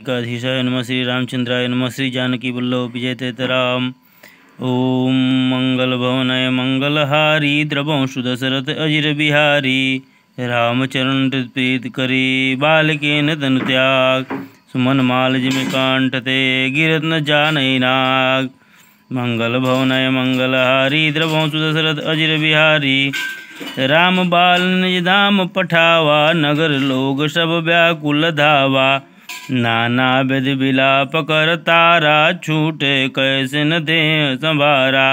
एकाधीशाय नम श्री रामचंद्राय नम श्री जानकी वल्लभ विजयतेतराम ओम मंगल भवनय मंगलहारी द्रवंशु दशरथ अजिर बिहारी रामचरण प्रीत बाल बालकेन तनु त्याग सुमन मालज में कांटते गिरत न जानय नाग मंगल भवनय मंगलहारी द्रवंशु दशरथ अजिर बिहारी राम बाल निज धाम पठावा नगर लोग सब व्याकुल धावा नाना विध विलाप कर तारा छूटे कैसे न दे संभारा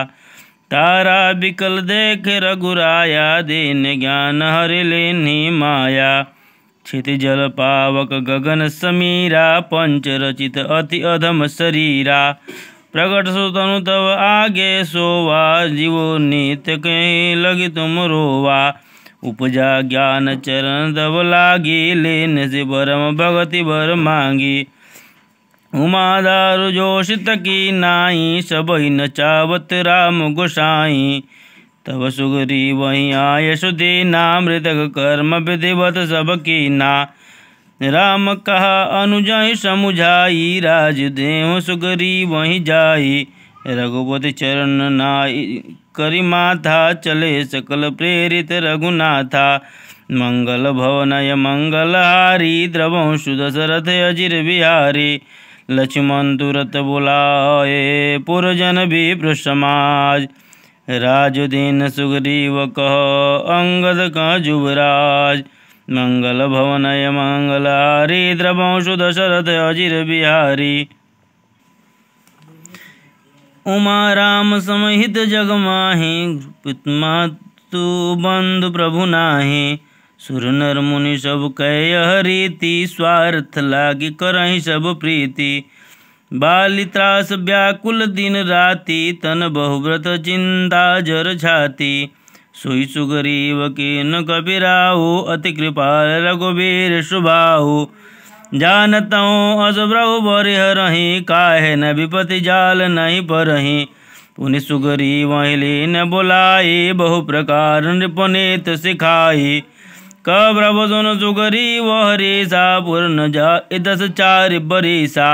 तारा बिकल देख रघुराया दीन ज्ञान हर लेनी माया क्षित जल पावक गगन समीरा पंच रचित अति अधम शरीरा प्रकट सुतनु तब आगे सोवा जीवो नित कहीं लगी तुम रोवा उपजा ज्ञान चरण दब लागी लेन से भरम भगति भर मांगी उमादारु जोश तकी नाई सब नचावत राम गोसाई तब सुगरी वहीं आय सुदीना मृतक कर्म विधिवत सबकी ना राम कहा अनुजाई समुझाई राजदेव सुगरी वहीं जाई रघुपति चरण नाई करी माथा चले सकल प्रेरित रघुनाथा मंगल भवनय मंगलहारी द्रव सुदशरथ अजीर बिहारी लक्ष्मण तुरत बुलाए पुरजन भी समाज राजुदीन सुग्रीव कह अंगद का जुवराज मंगल भवनय हारी द्रवंशु दशरथ अजिर बिहारी उमा राम समहित जग माहे पितमातु बंद प्रभु नाहे सुर नर मुनि सब कह रीति स्वार्थ लागी करही सब प्रीति बाली त्रास व्याकुल दिन राति तन बहुव्रत चिंता जर छाति सुई सुगरीव के न कबिराहु अति कृपाल रघुबीर सुबाहु जानता हूँ असब्रव बोरे रही काहे न विपति जाल नहीं पर रही पुनि सुगरी वहली न बुलाई बहु प्रकार नृपनेत सिखाई कब्रभ सुन सुगरी वहरीसा पूर्ण जा इतस चार बरीसा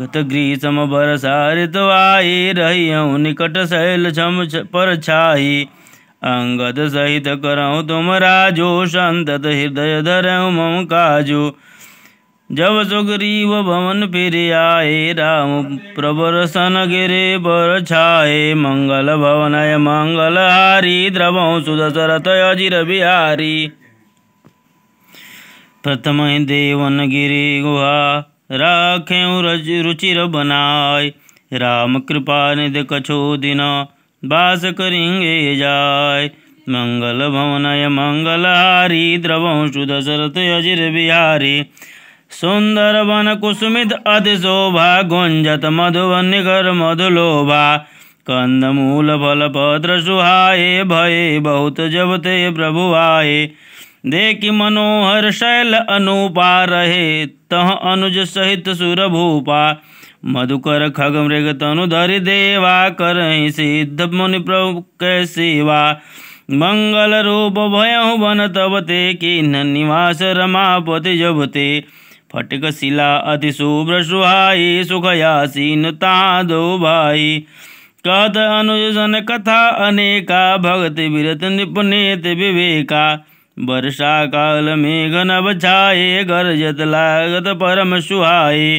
गत ग्रीसम बरसा ऋतवाई रही निकट शैल छम पर छाई अंगद सहित करऊँ तुम राजो संतत हृदय धरऊ मम काजू जब सुग्रीव भवन फिर आए राम प्रवर सन गिरे पर छाए मंगल भवनय मंगल हारी द्रवं सुदशरथ अजिर बिहारी प्रथम देवन गिरी गुहा रज रुचिर बनाय राम कृपा निध कछो दिन बास करेंगे जाय मंगल भवन मंगल हारी द्रव सुदशरथ अजीर बिहारी सुंदर वन कुसुमित अति शोभा गुंजत मधुवन निगर मधुलोभा कंद मूल फल पत्र सुहाये भये बहुत जब ते प्रभु आये देखि मनोहर शैल अनुपा रहे तह अनुज सहित भूपा मधुकर खग मृग तनुधरि देवा कर सिद्ध मुनि प्रभु कै सेवा मंगल रूप भयहु वन तब ते कि निवास रमापति जब ते शिला अति शुभ्र सुहाई सुखयासीन तादो भाई कहत अनुजन कथा अनेका भगत विरत निपुनेत विवेका वर्षा काल में घन छाये गरजत लागत परम सुहाये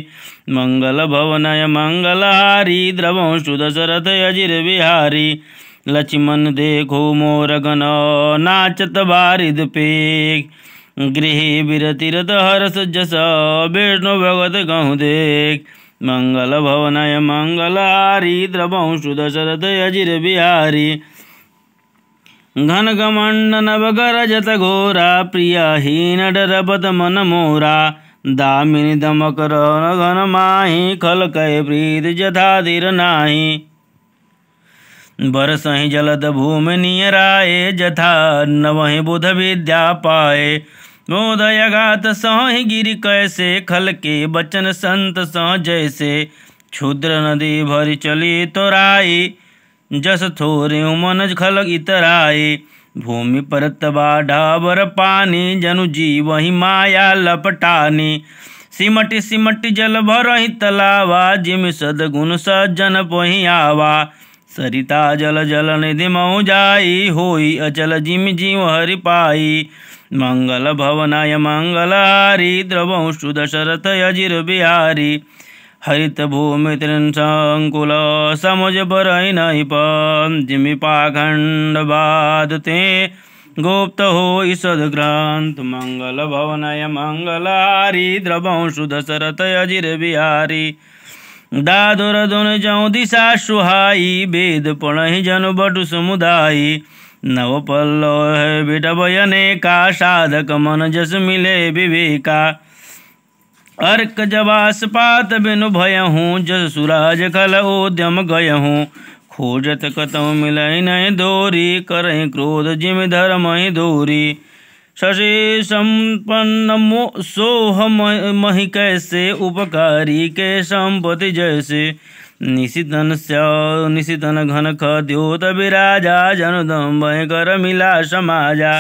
मंगल भवनय मंगलहारी द्रवो सुदशरथ अजिर बिहारी लक्ष्मण देखो मोर घन नाचत बारिद पे गृह विरतिरत हर जस विष्णु भगत गहु देख मंगल भवनय मंगलारी द्रवंशु दशरथ अजिर बिहारी घन घमंड नव गरजत घोरा प्रिया हीन डरपत मन मोरा दामिनी दमक घन माही खल कह प्रीत जथाधीर धीर नाही बरसहि जलद भूमि नियराए जथा न बुध विद्या पाए मोदय गात सहि गिर कैसे खल के बचन संत स जैसे क्षुद्र नदी भरी चली तोराई जस थोरे मन खल इतराई भूमि पर तबा ढाबर पानी जनु जीव ही माया लपटानी सिमट सिमट जल भरही तलावा जिम सदगुण सज्जन पही आवा सरिता जल जल निधि मऊ जाई होई अचल जिम जीव हरि पाई मंगल भवनाय मंगल मंगलहारी द्रवंशु दशरथ यजिर बिहारी हरित भूमि त्रिशंकुल समुज बरई नहीं पाखंड बाद ते गुप्त हो सदग्रांत मंगल भवनय मंगल मंगलहारी द्रवंशु दशरथ यजिर बिहारी दादुर दुन जऊ दिशा सुहाई वेद पढ़ जन बटु समुदाय नव पल्लो है बेटा बयने का साधक मन जस मिले विवेका अर्क जवास पात बिनु भय हूँ जस सुराज खल उद्यम गय हूँ खोजत कतम मिलई नहीं दोरी करें क्रोध जिम धर्म ही दूरी शशि संपन्न सोह मही कैसे उपकारी के संपति जैसे निशितन निशितन घन खद्योत विराजा जनदम कर मिला समाजा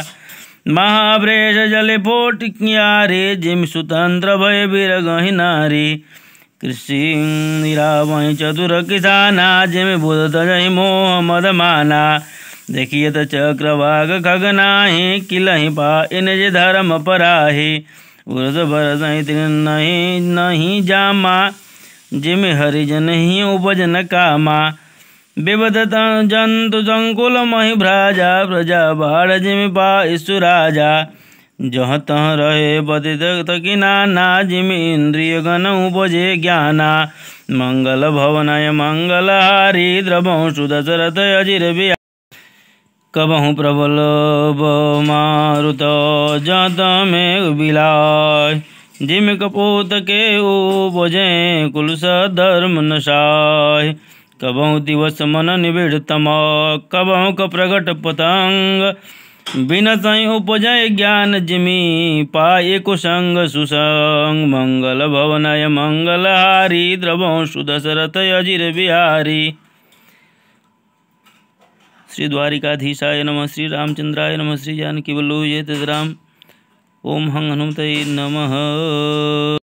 महाभ्रेष जले फोट रे जिम सुतंत्र भय विरगहि नारी कृषि निरावय चतुर किसाना जिम बुध तजहि मोह मद माना देखिए तो चक्रवाग खगना किल पा इन जे धर्म पराहे उर्द बरस नहीं नहीं जामा जिम हरिजन ही उपजन कामा विवदत जंतु संकुल मही भ्राजा प्रजा बाढ़ जिम पा राजा जह तह रहे पतित तकी नाना जिम इंद्रिय गण उपजे ज्ञाना मंगल भवनय मंगल हरिद्रभ सुदशरथ अजिर कबहू प्रबल मारुत जाता में बिलाय जिम कपूत के उपजे कुलस धर्म नशाय कबहू दिवस मन निबिड़ तम कबहू क प्रगट पतंग बिन सही उपजय ज्ञान जिमी पाए कुसंग सुसंग मंगल भवनय हारी द्रवं सुदशरथ अजिर बिहारी श्री द्वारिकाधीशाय नम श्री रामचंद्राय नम श्री जानकी वल्लभ ये तदराम ओम हंग हनुमत नमः